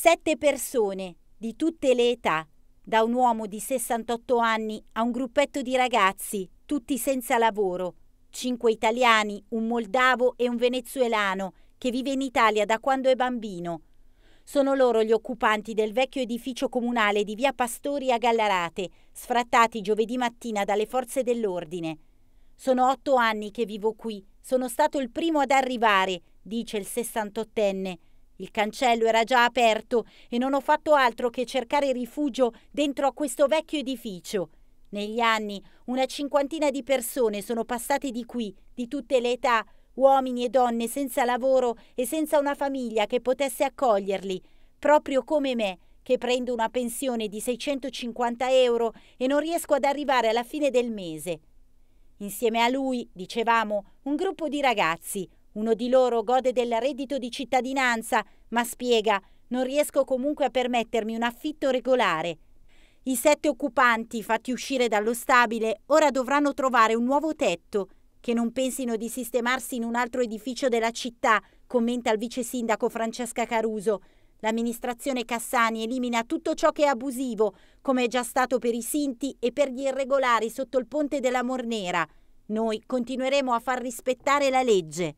Sette persone di tutte le età, da un uomo di 68 anni a un gruppetto di ragazzi, tutti senza lavoro. Cinque italiani, un moldavo e un venezuelano che vive in Italia da quando è bambino. Sono loro gli occupanti del vecchio edificio comunale di via Pastori a Gallarate, sfrattati giovedì mattina dalle forze dell'ordine. Sono otto anni che vivo qui, sono stato il primo ad arrivare, dice il 68enne, il cancello era già aperto e non ho fatto altro che cercare rifugio dentro a questo vecchio edificio. Negli anni una cinquantina di persone sono passate di qui, di tutte le età, uomini e donne senza lavoro e senza una famiglia che potesse accoglierli, proprio come me, che prendo una pensione di 650 euro e non riesco ad arrivare alla fine del mese. Insieme a lui, dicevamo, un gruppo di ragazzi, uno di loro gode del reddito di cittadinanza, ma spiega, non riesco comunque a permettermi un affitto regolare. I sette occupanti, fatti uscire dallo stabile, ora dovranno trovare un nuovo tetto, che non pensino di sistemarsi in un altro edificio della città, commenta il vice sindaco Francesca Caruso. L'amministrazione Cassani elimina tutto ciò che è abusivo, come è già stato per i sinti e per gli irregolari sotto il ponte della Mornera. Noi continueremo a far rispettare la legge.